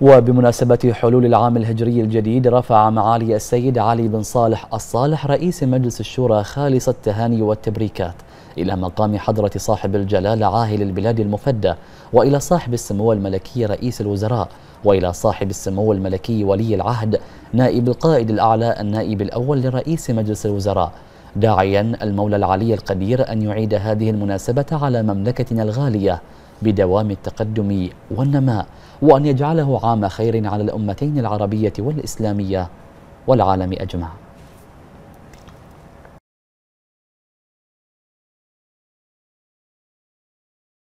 وبمناسبة حلول العام الهجري الجديد رفع معالي السيد علي بن صالح الصالح رئيس مجلس الشورى خالص التهاني والتبريكات إلى مقام حضرة صاحب الجلالة عاهل البلاد المفدى وإلى صاحب السمو الملكي رئيس الوزراء وإلى صاحب السمو الملكي ولي العهد نائب القائد الأعلى النائب الأول لرئيس مجلس الوزراء داعيا المولى العلي القدير أن يعيد هذه المناسبة على مملكتنا الغالية بدوام التقدم والنماء وأن يجعله عام خير على الأمتين العربية والإسلامية والعالم أجمع